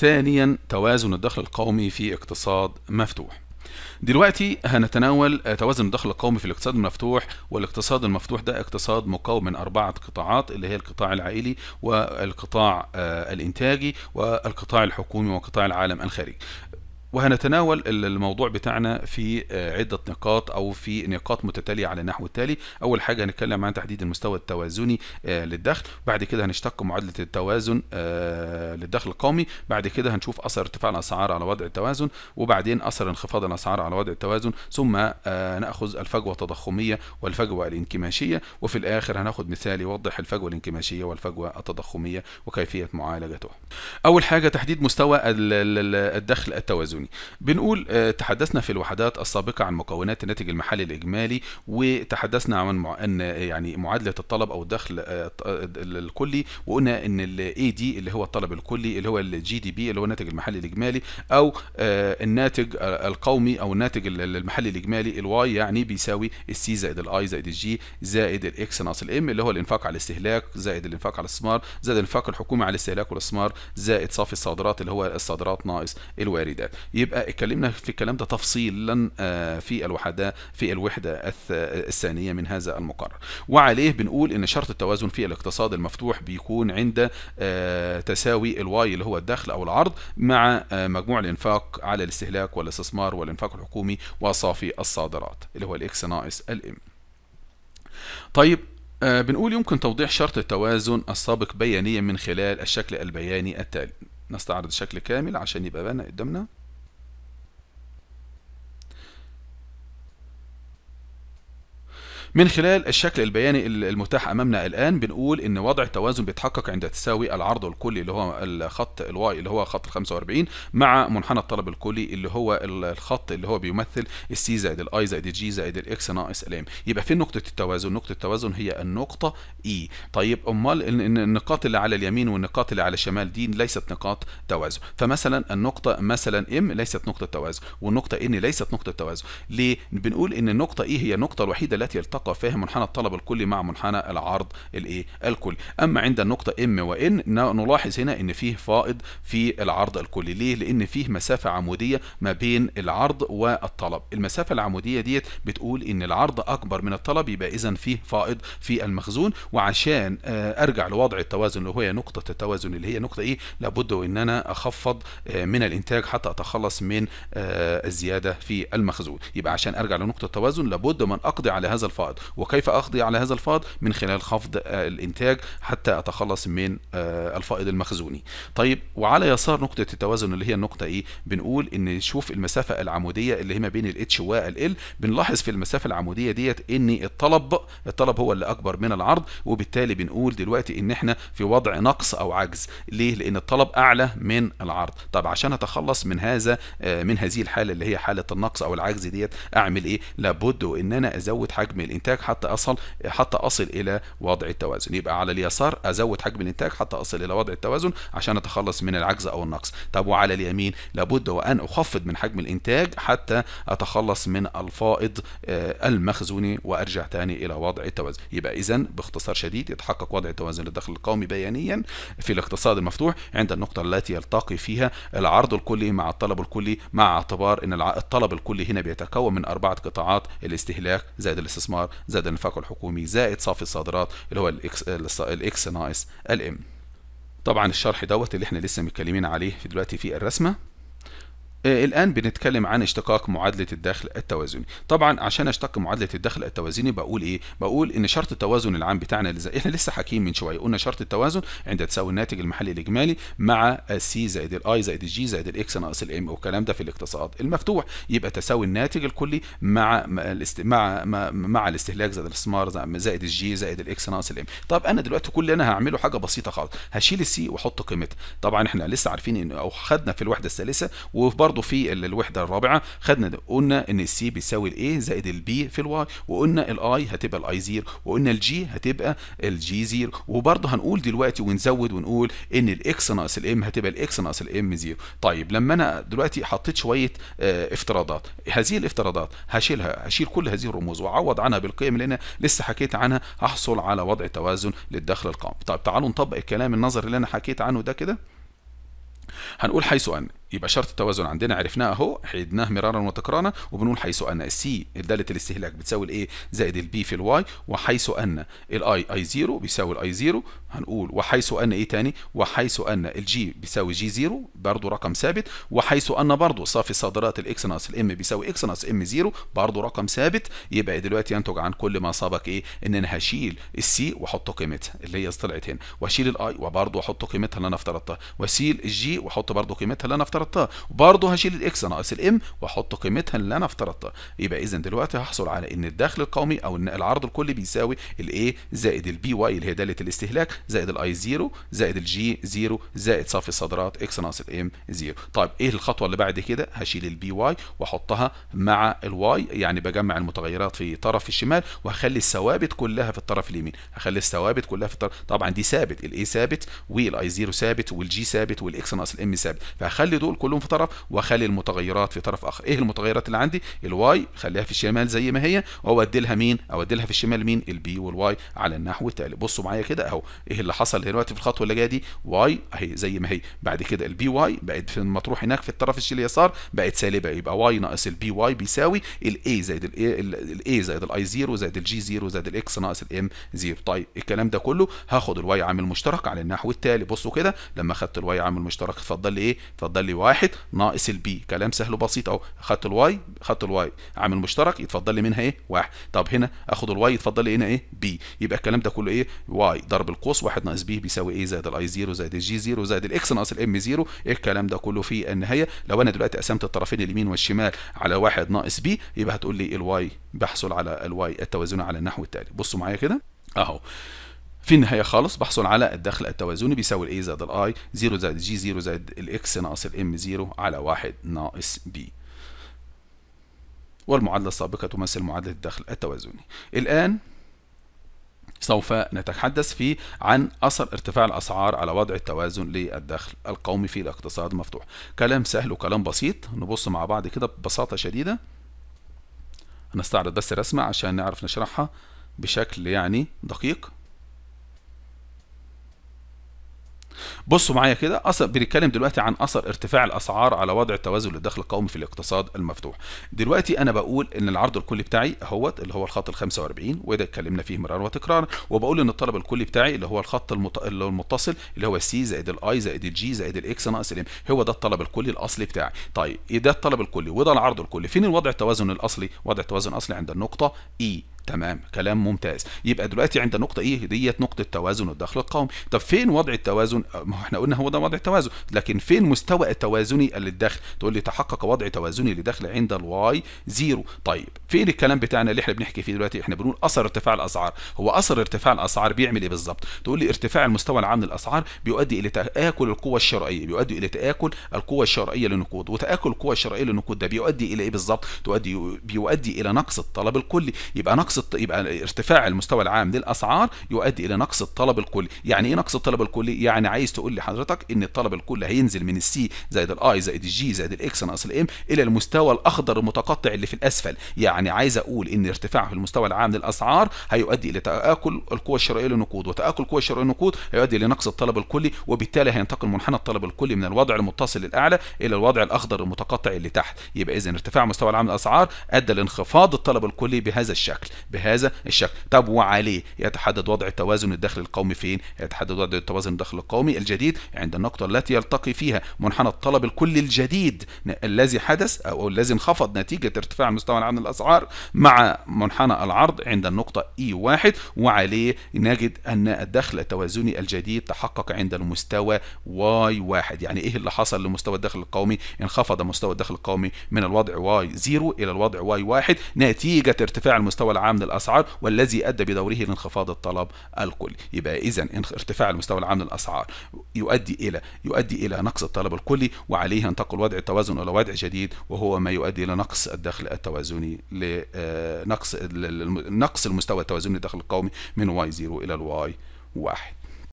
ثانيا توازن الدخل القومي في اقتصاد مفتوح دلوقتي هنتناول توازن الدخل القومي في الاقتصاد المفتوح والاقتصاد المفتوح ده اقتصاد مكون من أربعة قطاعات اللي هي القطاع العائلي والقطاع آه، الإنتاجي والقطاع الحكومي وقطاع العالم الخارجي وهنتناول الموضوع بتاعنا في آه، عدة نقاط أو في نقاط متتالية على النحو التالي أول حاجة هنتكلم عن تحديد المستوى التوازني آه، للدخل بعد كده هنشتق معادلة التوازن آه، للدخل القومي بعد كده هنشوف أثر ارتفاع الأسعار على وضع التوازن وبعدين أثر انخفاض الأسعار على وضع التوازن ثم نأخذ الفجوة التضخمية والفجوة الانكماشية وفي الآخر هناخد مثال يوضح الفجوة الانكماشية والفجوة التضخمية وكيفية معالجتها أول حاجة تحديد مستوى الدخل التوازني الحلزوني بنقول آه، تحدثنا في الوحدات السابقة عن مكونات الناتج المحلي الإجمالي وتحدثنا عن أن آه، يعني معادلة الطلب أو الدخل آه، الكلي وقلنا أن الاي دي اللي هو الطلب الكلي اللي هو الجي دي بي اللي هو الناتج المحلي الإجمالي أو الناتج القومي أو الناتج المحلي الإجمالي الواي يعني بيساوي السي زائد الاي زائد الجي زائد الاكس ناقص الام اللي هو الانفاق على الاستهلاك زائد الانفاق على الاستثمار زائد الانفاق الحكومي على الاستهلاك والاستثمار زائد صافي الصادرات اللي هو الصادرات ناقص الواردات يبقى اتكلمنا في الكلام ده تفصيلا آه، في الوحدة في الوحدة الثانية من هذا المقرر وعليه بنقول ان شرط التوازن في الاقتصاد المفتوح بيكون عند آه، تساوي الواي اللي هو الدخل او العرض مع آه، مجموع الانفاق على الاستهلاك والاستثمار والانفاق الحكومي وصافي الصادرات اللي هو الاكس ناقص الام طيب بنقول يمكن توضيح شرط التوازن السابق بيانيا من خلال الشكل البياني التالي نستعرض شكل كامل عشان يبقى بنا قدامنا من خلال الشكل البياني المتاح امامنا الان بنقول ان وضع التوازن بيتحقق عند تساوي العرض الكلي اللي هو الخط الواي اللي هو خط 45 مع منحنى الطلب الكلي اللي هو الخط اللي هو بيمثل السي زائد الاي زائد الجي زائد الاكس ناقص الام يبقى فين نقطه التوازن نقطه التوازن هي النقطه اي e. طيب امال النقاط اللي على اليمين والنقاط اللي على الشمال دي ليست نقاط توازن فمثلا النقطه مثلا ام ليست نقطه توازن والنقطه ان ليست نقطه توازن ليه بنقول ان النقطه اي e هي النقطه الوحيده التي يلتقي المنطقة فيها منحنى الطلب الكلي مع منحنى العرض الايه الكلي اما عند النقطه ام وان نلاحظ هنا ان فيه فائض في العرض الكلي ليه لان فيه مسافه عموديه ما بين العرض والطلب المسافه العموديه ديت بتقول ان العرض اكبر من الطلب يبقى اذا فيه فائض في المخزون وعشان آه، ارجع لوضع التوازن اللي هي نقطه التوازن اللي هي نقطه ايه لابد ان انا اخفض آه، من الانتاج حتى اتخلص من آه، الزياده في المخزون يبقى عشان ارجع لنقطه التوازن لابد من اقضي على هذا الفائض الفائض وكيف أقضي على هذا الفائض من خلال خفض آه، الإنتاج حتى أتخلص من آه، الفائض المخزوني طيب وعلى يسار نقطة التوازن اللي هي النقطة إيه بنقول إن نشوف المسافة العمودية اللي هي ما بين الاتش وال بنلاحظ في المسافة العمودية ديت إن الطلب الطلب هو اللي أكبر من العرض وبالتالي بنقول دلوقتي إن إحنا في وضع نقص أو عجز ليه لأن الطلب أعلى من العرض طب عشان أتخلص من هذا آه، من هذه الحالة اللي هي حالة النقص أو العجز ديت أعمل إيه لابد إن أنا أزود حجم الإنتاج الانتاج حتى اصل حتى اصل الى وضع التوازن يبقى على اليسار ازود حجم الانتاج حتى اصل الى وضع التوازن عشان اتخلص من العجز او النقص طب وعلى اليمين لابد وان اخفض من حجم الانتاج حتى اتخلص من الفائض آه، المخزوني وارجع تاني الى وضع التوازن يبقى اذا باختصار شديد يتحقق وضع التوازن للدخل القومي بيانيا في الاقتصاد المفتوح عند النقطه التي يلتقي فيها العرض الكلي مع الطلب الكلي مع اعتبار ان الطلب الكلي هنا بيتكون من اربعه قطاعات الاستهلاك زائد الاستثمار الدولار زائد النفاق الحكومي زائد صافي الصادرات اللي هو الإكس, الإكس ناقص الإم طبعا الشرح دوت اللي احنا لسه متكلمين عليه في دلوقتي في الرسمة آه، الآن بنتكلم عن اشتقاق معادلة الدخل التوازني طبعا عشان اشتق معادلة الدخل التوازني بقول ايه بقول ان شرط التوازن العام بتاعنا اللي زي احنا لسه حاكيين من شوية قلنا شرط التوازن عند تساوي الناتج المحلي الاجمالي مع السي زائد الاي زائد الجي زائد الاكس ناقص الام والكلام ده في الاقتصاد المفتوح يبقى تساوي الناتج الكلي مع مع مع الاستهلاك زائد الاستثمار زائد الجي زائد الاكس ناقص الام طب انا دلوقتي كل اللي انا هعمله حاجه بسيطه خالص هشيل السي واحط قيمتها طبعا احنا لسه عارفين ان او خدنا في الوحده الثالثه وبرضه برضه في الوحده الرابعه خدنا قلنا ان السي بيساوي الاي زائد البي في الواي وقلنا الاي هتبقى الاي زيرو وقلنا الجي هتبقى الجي زيرو وبرضه هنقول دلوقتي ونزود ونقول ان الاكس ناقص الام هتبقى الاكس ناقص الام زيرو طيب لما انا دلوقتي حطيت شويه اه افتراضات هذه الافتراضات هشيلها هشيل كل هذه الرموز واعوض عنها بالقيم اللي انا لسه حكيت عنها هحصل على وضع توازن للدخل القائم طيب تعالوا نطبق الكلام النظري اللي انا حكيت عنه ده كده هنقول حيث ان يبقى شرط التوازن عندنا عرفناه اهو حيدناه مرارا وتكرارا وبنقول حيث ان السي داله الاستهلاك بتساوي الايه زائد البي في الواي وحيث ان الاي اي 0 بيساوي الاي 0 هنقول وحيث ان ايه تاني وحيث ان الجي بيساوي جي 0 برضه رقم ثابت وحيث ان برضه صافي صادرات الاكس ناقص الام بيساوي اكس ناقص ام 0 برضه رقم ثابت يبقى دلوقتي ينتج عن كل ما سبق ايه ان انا هشيل السي واحط قيمتها اللي هي طلعت هنا واشيل الاي وبرضه احط قيمتها اللي انا افترضتها واشيل الجي واحط برضه قيمتها اللي انا افترضتها افترضتها وبرضه هشيل الاكس ناقص الام واحط قيمتها اللي انا افترضتها يبقى اذا دلوقتي هحصل على ان الدخل القومي او ان العرض الكلي بيساوي الاي زائد البي واي اللي هي داله الاستهلاك زائد الاي زيرو زائد الجي زيرو زائد صافي الصادرات اكس ناقص الام زيرو طيب ايه الخطوه اللي بعد كده هشيل البي واي واحطها مع الواي يعني بجمع المتغيرات في طرف الشمال وهخلي الثوابت كلها في الطرف اليمين هخلي الثوابت كلها في الطرف طبعا دي ثابت الاي ثابت والاي زيرو ثابت والجي ثابت والاكس ناقص الام ثابت فهخلي دول كلهم في طرف واخلي المتغيرات في طرف اخر ايه المتغيرات اللي عندي الواي خليها في الشمال زي ما هي وادي لها مين اودي لها في الشمال مين البي والواي على النحو التالي بصوا معايا كده اهو ايه اللي حصل دلوقتي في الخطوه اللي جايه دي واي اهي زي ما هي بعد كده البي واي بقت في المطروح هناك في الطرف اليسار بقت سالبه يبقى واي ناقص البي واي بيساوي الاي زائد الاي زائد الاي 0 زائد الجي 0 زائد الاكس ناقص الام 0 طيب الكلام ده كله هاخد الواي عامل مشترك على النحو التالي بصوا كده لما خدت الواي عامل مشترك اتفضل لي ايه اتفضل لي واحد ناقص البي كلام سهل وبسيط اهو خدت الواي خدت الواي عامل مشترك يتفضل لي منها ايه واحد طب هنا اخد الواي يتفضل لي هنا ايه بي يبقى الكلام ده كله ايه واي ضرب القوس واحد ناقص بي بيساوي ايه زائد الاي 0 زائد الجي 0 زائد الاكس ناقص الام 0 الكلام ده كله في النهايه لو انا دلوقتي قسمت الطرفين اليمين والشمال على واحد ناقص بي يبقى هتقول لي الواي بحصل على الواي التوازن على النحو التالي بصوا معايا كده اهو في النهايه خالص بحصل على الدخل التوازني بيساوي الاي زائد الاي 0 زائد جي 0 زائد الاكس ناقص الام 0 على 1 ناقص بي والمعادله السابقه تمثل معادله الدخل التوازني الان سوف نتحدث في عن أثر ارتفاع الأسعار على وضع التوازن للدخل القومي في الاقتصاد المفتوح كلام سهل وكلام بسيط نبص مع بعض كده ببساطة شديدة هنستعرض بس رسمة عشان نعرف نشرحها بشكل يعني دقيق بصوا معايا كده اثر بنتكلم دلوقتي عن اثر ارتفاع الاسعار على وضع التوازن للدخل القومي في الاقتصاد المفتوح دلوقتي انا بقول ان العرض الكلي بتاعي اهوت اللي هو الخط ال 45 وده اتكلمنا فيه مرارا وتكرارا وبقول ان الطلب الكلي بتاعي اللي هو الخط المت... اللي المتصل اللي هو السي زائد الاي زائد الجي زائد الاكس ناقص الام هو ده الطلب الكلي الاصلي بتاعي طيب ايه ده الطلب الكلي وده العرض الكلي فين الوضع التوازن الاصلي وضع التوازن الاصلي عند النقطه اي e. تمام كلام ممتاز يبقى دلوقتي عند نقطه ايه ديت نقطه توازن الدخل القومي طب فين وضع التوازن آه، ما احنا قلنا هو ده وضع التوازن لكن فين مستوى التوازني للدخل تقول لي تحقق وضع توازني لدخل عند الواي زيرو طيب فين الكلام بتاعنا اللي احنا بنحكي فيه دلوقتي احنا بنقول اثر ارتفاع الاسعار هو اثر ارتفاع الاسعار بيعمل ايه بالظبط تقول لي ارتفاع المستوى العام للاسعار بيؤدي الى تاكل القوه الشرائيه بيؤدي الى تاكل القوه الشرائيه للنقود وتاكل القوه الشرائيه للنقود ده بيؤدي الى ايه بالظبط تؤدي بيؤدي الى نقص الطلب الكلي يبقى نقص نقص يبقى ارتفاع المستوى العام للاسعار يؤدي الى نقص الطلب الكلي يعني ايه نقص الطلب الكلي يعني عايز تقول لي حضرتك ان الطلب الكلي هينزل من السي زائد الاي زائد الجي زائد الاكس ناقص الام الى المستوى الاخضر المتقطع اللي في الاسفل يعني عايز اقول ان ارتفاع في المستوى العام للاسعار هيؤدي الى تاكل القوى الشرائيه للنقود، الشرائيه للنقود وتاكل القوي الشرائيه للنقود هيؤدي لنقص الطلب الكلي وبالتالي هينتقل منحنى الطلب الكلي من الوضع المتصل للاعلى الى الوضع الاخضر المتقطع اللي تحت يبقى اذا ارتفاع مستوى العام للاسعار ادى لانخفاض الطلب الكلي بهذا الشكل بهذا الشكل طب وعليه يتحدد وضع التوازن الداخلي القومي فين يتحدد وضع التوازن الداخلي القومي الجديد عند النقطة التي يلتقي فيها منحنى الطلب الكلي الجديد الذي حدث أو الذي انخفض نتيجة ارتفاع مستوى العام للأسعار مع منحنى العرض عند النقطة E1 وعليه نجد أن الدخل التوازني الجديد تحقق عند المستوى Y1 يعني إيه اللي حصل لمستوى الدخل القومي انخفض مستوى الدخل القومي من الوضع Y0 إلى الوضع Y1 نتيجة ارتفاع المستوى العام من للأسعار والذي أدى بدوره لانخفاض الطلب الكلي يبقى إذا ارتفاع المستوى العام للأسعار يؤدي إلى يؤدي إلى نقص الطلب الكلي وعليه ينتقل وضع التوازن إلى وضع جديد وهو ما يؤدي إلى نقص الدخل التوازني لنقص آه، نقص المستوى التوازني للدخل القومي من واي 0 إلى الواي 1